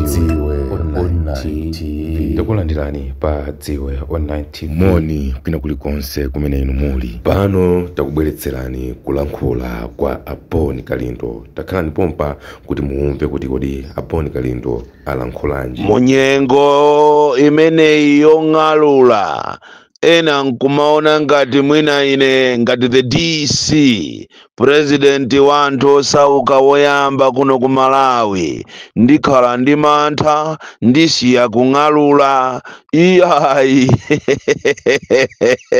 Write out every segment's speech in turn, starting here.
dziwe online tv takulandirani pa dziwe online tv moni kwina kulikonse kumene inu muli pano takubweretserani kulankhula kwa aponi kalindo takhalani pompa kuti muumve kuti kodi aponi kalindo alankhulanji munyengo imeneyi yong'alula ena nkumaona ngati mwina ine ngati the dc purezidenti anthu osauka woyamba kuno ku malawi ndikhala ndi mantha ndisiya kung'alula iyayi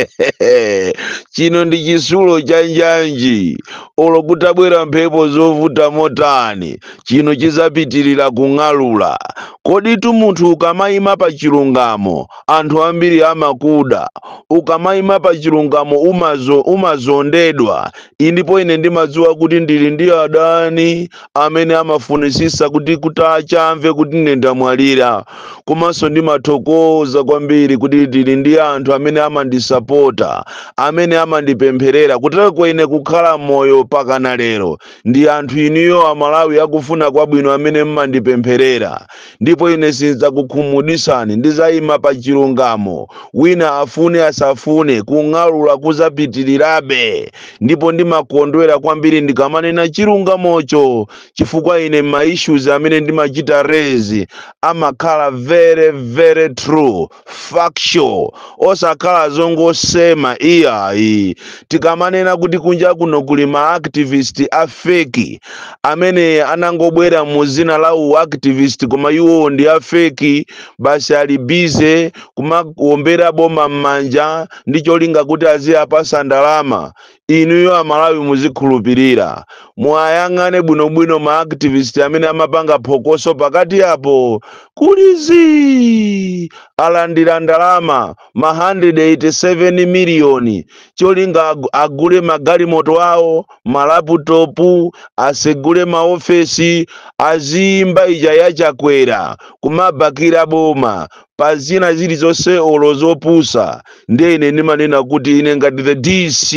chino ndi chisulo cha njanji olo kutabwera mphepo zovuta motani chino chizapitirira kung'alula kodi tu munthu ukamayima pa chilungamo anthu ambiri amakuda ukamaima pachilungamo umazo, umazondedwa indipo ine ndimadziwa kuti ndili ndi adani amene amafunisisa kuti kutachamve kuti ine ndamwalira komanso ndimathokoza kwambiri kuti ndili ndi anthu amene amandisapota amene amandipempherera kutera kwene kukhala moyo pakana lero ndi anthu iniyo amalawi akufuna kwabwino amene mmandipempherera ndipo ine kukhumudisani ndizayima pachilungamo wina afu afune asafune kung'alula kuzapitilirabe ndipo ndimakondwera kwambiri ndikamanena chilungamocho chifukwa ine maissues amene ndimachita rezi amakhala very very true factual osakhala zongosema iyayi tikamanena kuti kunja kuno kuli maactivist afeki amene anangobwera mu zina la uactivist koma iwo ndi afeki basi alibize kumawombera boma manja ndicho kuti aziye apasa ndalama inuyo amalawi muzikhulupirira mwayang'ane bwinobwino ma activist amene amapanga phokoso pakati apo kulizi alandira ndalama ma 187 miliyoni cholinga agule magalimoto awo malaputopu asegule maofesi aziyimba ija yachakwera kumabakira boma pa zina zilizonse olo zopusa ndiye ine ndimanena kuti ine ngati the dc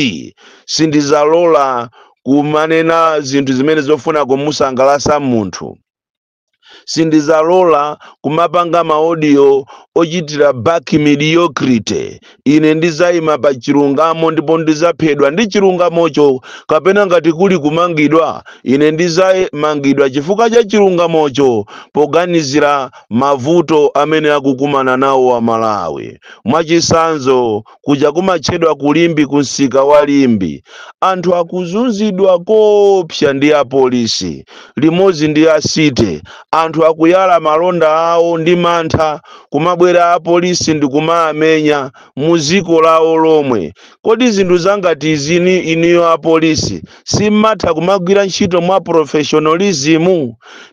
sindizalola kumanena zinthu zimene zofuna kumusangalasa munthu sindizalola kumapanga maodiyo ochitira back mediocrity ine ndizayima pa chilungamo ndipo ndizaphedwa ndi chilungamocho kapena ngati kuli kumangidwa ine ndizamangidwa chifukwa cha chilungamocho poganizira mavuto amene akukumana nawo wa malawi mwachisanzo kuja kumatchedwa kulimbi kunsika wa limbi anthu akuzunzidwa kopsa ndi apolisi limodzi ndi asite anthu anthu akuyala malonda awo ndi mantha kumabwera a polisi ndikumaamenya muziko lawo lomwe kodi zinthu zangati izini iniyo a polisi simmatha kumagwira ntchito mwa professionalism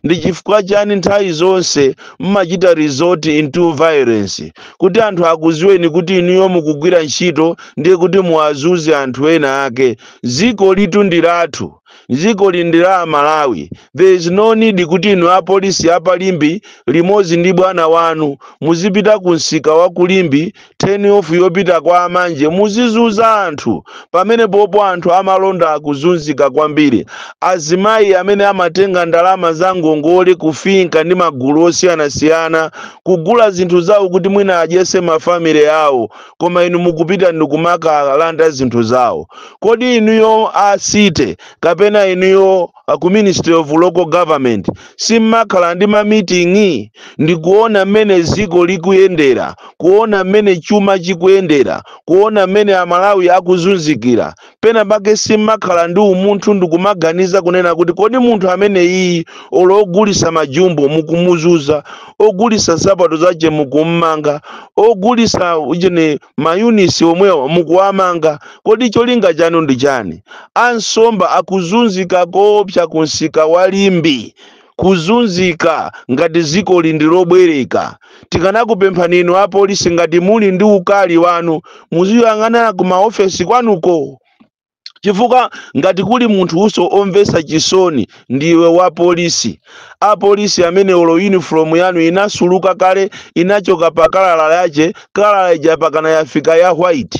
ndi chifukwa chani nthawi zonse mmachita resort into violence kuti anthu akuziweni kuti iniyo mukugwira ntchito ndiye kuti muwazuze anthu ena ake ziko litu ndi lathu Dziko lindira Malawi. There is no need kuti inu apolisi apalimbi limozi ndi bwana wanu muzipita ku msika wa kulimbi turn off yopita kwa amanje muzizuza anthu. pamene popo anthu amalonda akuzunzika kwambiri. Azimayi amene amatenga ndalama za ngongole kufinka ndi magulu osiyanasiyana kugula zinthu zawo kuti mwina adyese mafamily awo koma inu mukupita ndikumaka landa zinthu zawo. Kodi inuyo asite kapena ena iniyo ku ministry of local government simmakhala ndi mamitingi ndikuona mmene ziko likuyendera kuona mmene chuma chikuyendera kuona mmene amalawi akuzunzikira pena pake simmakhala ndi umunthu ndikumaganiza kunena kuti kodi munthu amene iyi olo ogulisa majumbo mukumuzuza ogulisa sapato zache mukummanga ogulisa ujene mayunisi omwewa mukuamanga kodi cholinga chanu ndi chani ansomba akuzunzikira kuzunzikako pyakunsika walimbi kuzunzika ngati ziko lindi lobwereka tikanakupemphani inu apolisi ngati muli ndi ukali wanu muziyanganana ku maofesi kwanuko chifukwa ngati kuli munthu uso omvesa chisoni ndiwe wa polisi apolisi amene ulo uniform yanu inasuluka kale inachoka pa kalala yace kalala ija pakana yafika ya white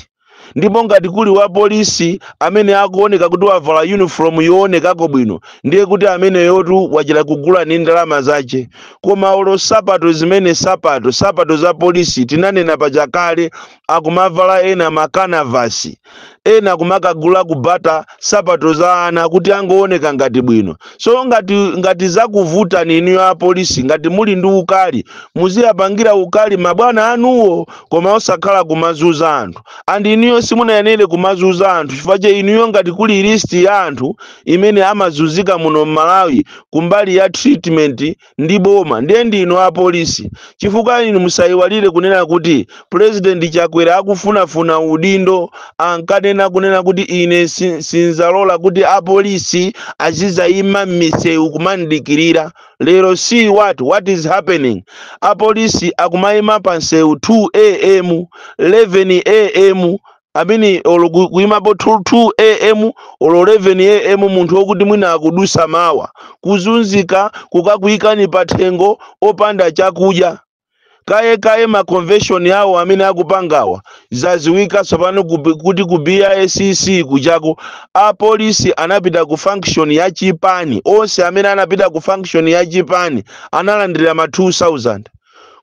ndipo ngati kuli wa polisi amene akuoneka kuti wavala uniform yoonekako bwino ndiye kuti ameneyotu kugula kugulani ndalama zache koma ulo sapato zimene sapato sapato za polisi tinanena pachakale akumavala ena makanavasi ena gula kubata sapato za ana kuti angooneka ngati bwino so ngati ngati zakuvuta ya apolisi ngati muli ndi ukali muziyapangira ukali mabwana anuwo koma osakhala kumazuza anthu and iniyo simunayenere kumazuza anthu chifukwa iniyo ngati kuli list ya anthu imene amazuzika muno m'malawi kumbali ya treatment ndi boma ndiye ndino apolisi chifukwa inu musayiwalire kunena kuti president chakwera akufunafuna udindo ankane kunena kunena kuti ine sinzalola kuti apolisi azizayima m'misewu kumandikirira lero see what what is happening apolisi akumayima pa nsewu 2 am 11 am amini olo kuyimapo 2 am olo 11 am munthu wokuti mwina akudusa mawa kuzunzika kukakuyikani pathengo opanda chakudya kaye kaye maconvention yawo amene akupangawa zaziwika tsopano kuti ku acc kuchako police anapita ku function ya chipani onse amene anapita ku function ya chipani analandira ma 2000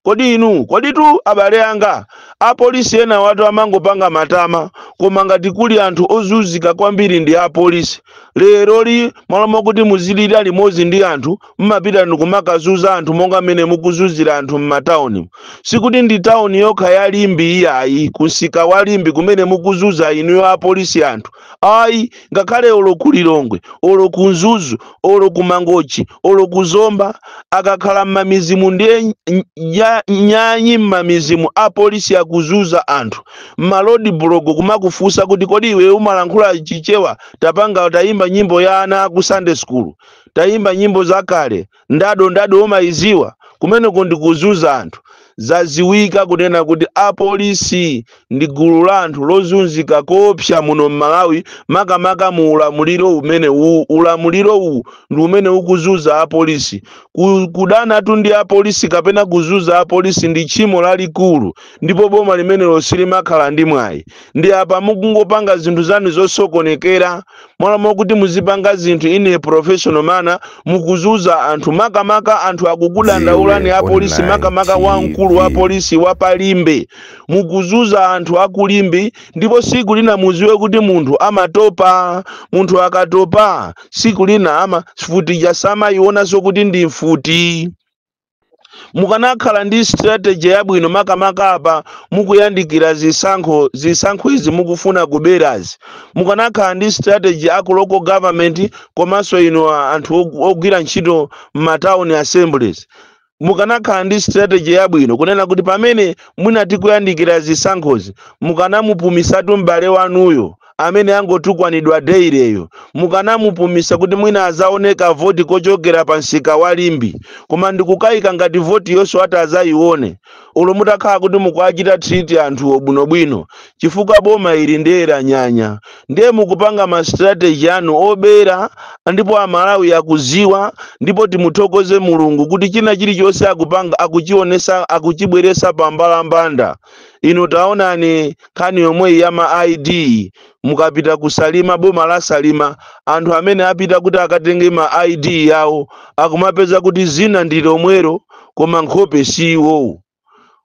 kodi inu koditu abale anga apolisi ena watu amangopanga matama koma ngati kuli anthu ozuzika kwambiri ndi apolisi lero li mwalama kuti muzilira limozi ndi anthu mmapita zuza anthu monga mmene mukuzunzira anthu m'matauni sikuti ndi tauni yokha ya limbi iyayi kusika wa limbi kumene inu inuyo apolisi anthu ayi ngakhale olo kulilongwe olo kunzuzu olo kumangochi olo kuzomba akakhala mmamizimu mu ya nyanyi mmamizimu ya kuzuza anthu mmalodi bulogo kumakufunsa kuti kodi iwe umalankhula chichewa tapanga tayimba nyimbo ya ana ku sunday school tayimba nyimbo za kale ndado ndado umayiziwa kumene ndikuzuza anthu zaziwika kunena kuti apolisi ndi gulu la anthu lozunzika koopsa muno m'malawi makamaka mu ulamuliro umene uwu ulamuliro uwu ndi umene ukuzunza apolisi kudanatu ndi apolisi kapena kuzunza apolisi ndi tchimo lalikulu ndipo boma limenelo silimakhala ndi mwayi ndi apa mukungopanga zinthu zanu zosokonekera mwalama kuti muzipanga zinthu ine professional mana mukuzuza anthu makamaka anthu akukudandaulani ndaulani a polisi makamaka wamkulu wa polisi wapalimbe mukuzuza anthu akulimbi ndipo siku lina muziwe kuti munthu amatopa munthu akatopa siku lina ama sama samayiwonanso kuti ndi mfuti mukanakhala ndi strategy yabwino makamaka apa mukuyandikira zisankho zisankho izi mukufuna kuberazi mukanakhala ndi strategy aku local government komanso ino anthu ogwira ntchito m'matawuni assemblies mukanakhala ndi strategy yabwino kunena kuti pamene mwinati kuyandikira zisankhozi mukanamupumisatu m'bale wanuyo amene angotukwanidwa deyireyo mukanamupumisa kuti mwina azaoneka voti kochokera pa msika wa limbi koma ndikukayika ngati voti yonse ati azayione ulo mutakhala kuti mukuachita thiriti anthuwo bwinobwino chifukwa boma ili ndera nyanya ndiye mukupanga masitrategi anu obera ndipo amalawi akuziwa ndipo timuthokoze mulungu kuti china chilichonse akupanga akuchionesa akuchibweresa pambalambanda ino taonani nkhani yomweyi ya ma id mukapita kusalima boma la salima anthu amene apita kuti akatenge ma id yawo akumapeza kuti zina ndi lomwero koma nkhope siwo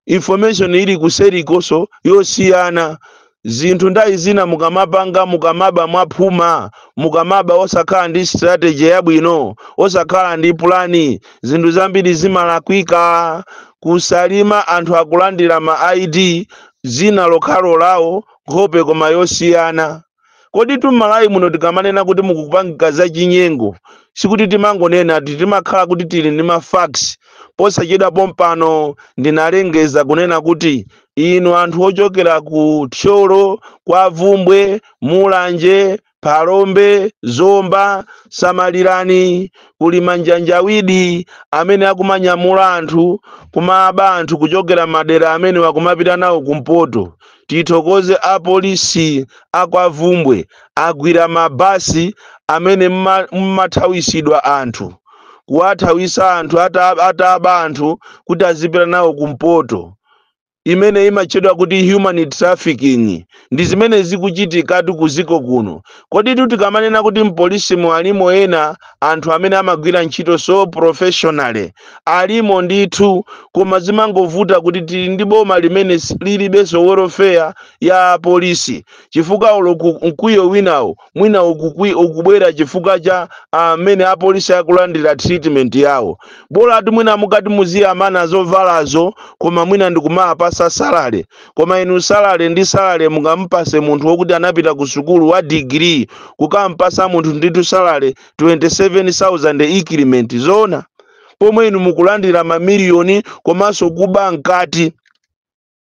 information ili kuseri ikoso yosiyana zinthu zina mukamapanga mukamaba mwaphuma mukamaba osakhala ndi strategy yabwino osakhala ndi pulani zinthu zambiri zimalakwika kusalima anthu akulandira ma id zina lokhalo lawo nkhope koma yosiyana kodi tummalayi muno tikamanena kuti mukupangika za chinyengo sikuti timangonena timakhala kuti tili ndi mafax posachedwapo pompano ndinalengeza kunena kuti inu anthu ochokera ku tcholo kwa vumbwe mulanje phalombe zomba samalirani kuli manjanjawidi amene akumanyamula anthu kumaba anthu kuchokera madera amene wakumapita nawo kumpoto tithokoze apolisi akwavumbwe agwira mabasi amene mmathawisidwa anthu kuwathawisa anthu ata abantu kuti azipita nawo kumpoto imene imatchedwa kuti human trafficking ndi zimene zikuchitikatu kuziko kuno koditu tikamanena kuti mu alimo ena anthu amene amagwira ntchito so professional alimo ndithu koma zimangovuta kuti tili ndi boma limene lilibenso welfare ya polisi chifukwa ulo mkwiyo winawo mwina ukubwera chifukwa cha amene uh, apolisi akulandira treatment yawo bora ati mwina mukati muziyamana zovalazo koma mwina ndikumapasa mukapasa salale koma inu salale ndi salale mukampase munthu wokuti anapita ku sukulu wa digiri kukampasa munthu nditu salale 27000 increment zona pomwe inu mukulandira mamiliyoni komanso kuba nkati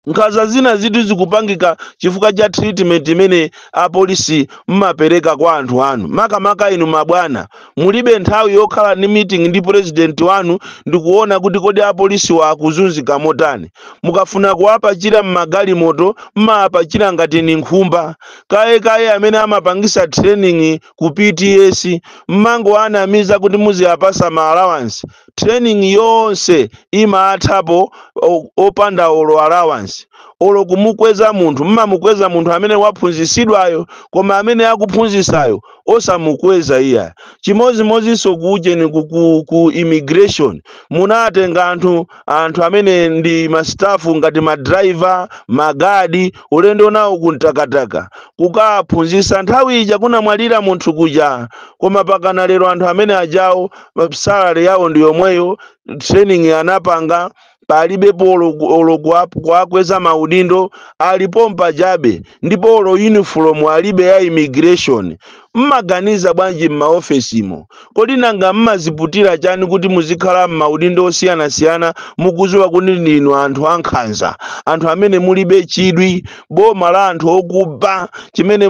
nkhaza zina ziti zikupangika chifukwa cha treatment imene apolisi mmapereka kwa anthu anu makamaka inu mabwana mulibe nthawi yokhala ni meeting ndi president wanu ndikuona kuti kodi apolisi wakuzunzika motani mukafuna kuwapachira mmagalimoto mmapachira ngati ni nkhumba kayekaye amene amapangisa training ku pts mmango anamiza kuti muziyapasa ma allowance training yonse imaathapo opanda olwo allowance olo kumukweza munthu mmamukweza munthu amene waphunzisidwayo koma amene akuphunzisayo osamukweza iya chimozimozinso ni ku, ku, ku immigration munatenga anthu anthu amene ndi mastafu ngati madraiva magadi ulendo nawo kuntakataka kukaphunzisa nthawi ija kunamwalira munthu kuja koma pakanalero anthu amene ajawo salary yawo ndi yomweyo training yanapanga palibepo olo kwakweza maudindo alipompa jabe ndipo olo uniform alibe ya immigration mmaganiza bwanji mmaofesi mo nanga mmaziputira chani kuti muzikhala m'maudindo osiyanasiyana mukuziwa kuti ndinu anthu ankhanza anthu amene mulibe chidwi boma la anthu okuba chimene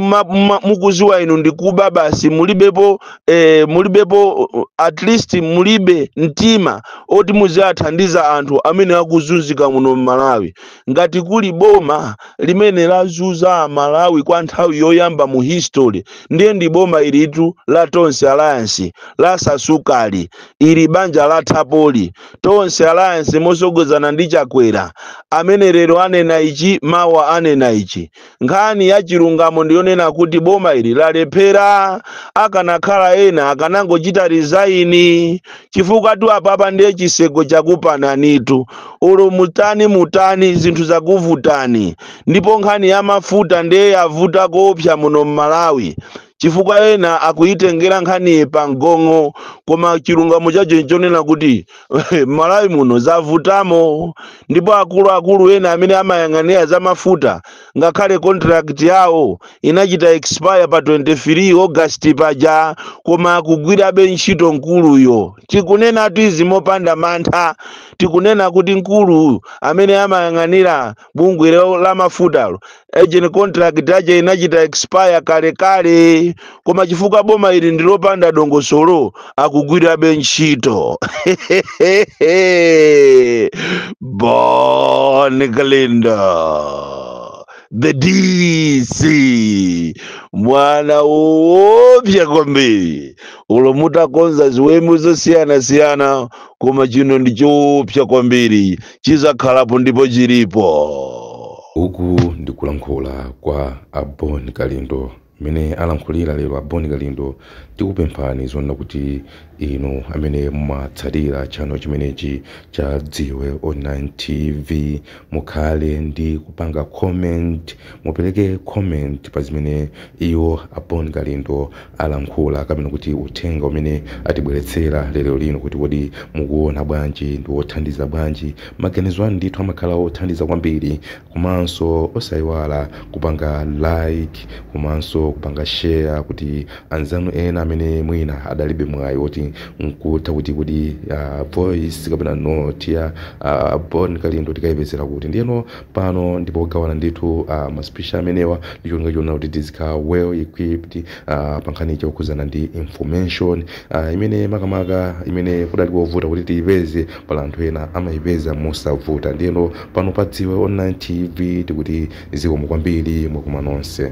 mukuziwa inu ndi kuba basi mulibepo eh, mulibepo at least mulibe mtima oti muziathandiza anthu amene akuzunzika muno m'malawi ngati kuli boma limene lazuza malawi kwa nthawi yoyamba mu history ndiye ndi boma ilitu la Tonse Alliance la Sasukali ili banja la Tapoli Tonse Alliance mosogozana ndi Chakwera amene lero anena ichi mawa anena ichi nkhani ya chilungamo ndiyonena kuti boma ili lalephera akanakhala ena akanangochita rizaini chifukatu apapa ndiye chisego chakupananitu ulo mutani mutani zinthu zakuvutani ndipo nkhani ya mafuta ndiye yavuta koopsa muno m'malawi chifukwa ena akuyitengera nkhaniyi pa mgong'o koma chilungamo chacho chonena kuti m'malawi muno zavutamo ndipo akuluakulu ena amene amayang'anira za mafuta ngakhale contract yawo inachita expire pa 23 August paja koma akugwirabe ntchito nkuluyo tikunena tizi mopanda mantha tikunena kuti nkulu amene amayang'anira bungwe la mafutalo agent contract aja inachita expire kalekale koma chifukwa boma ili ndi lopanda dongosolo akugwirabe ntchito bon glinda the dc mwana woopsa kwambiri ulo mutakonza ziwembu zosiyanasiyana koma chino ndi choopsa kwambiri chizakhalapo ndipo chilipo uku ndikulankhula kwa aboni kalindo mmene alankhulira lero aboni galindo tikupemphani zonena kuti inu amene mumatsatira chano chimenechi cha dziwe online tv mukhale ndi kupanga comment mupereke comment pa zimene iwo aboni galindo alankhula kapena kuti uthenga umene atibweretsera lero lino kuti kodi mukuona bwanji ndi wothandiza bwanji maganizo anu ndithu amakhala othandiza kwambiri komanso osayiwala kupanga like komanso kupanga share kuti anzanu ena amene mwina adalibe mwayi woti nkutha kuti kuti uh, voice kapena note ya uh, bon kalindo tikayipezera kuti ndiyeno pano ndipo kugawana ndithu uh, maspisha amenewa ndi cholinga chona kuti tizikha well equipped uh, pa nkhani ndi information uh, imene makamaka imene kudali kovuta kuti tiyipeze pala anthu ena amayipeza mosavuta ndiyeno pano padziwe online tv tikuti zikomo kwambiri mwakumwa nonse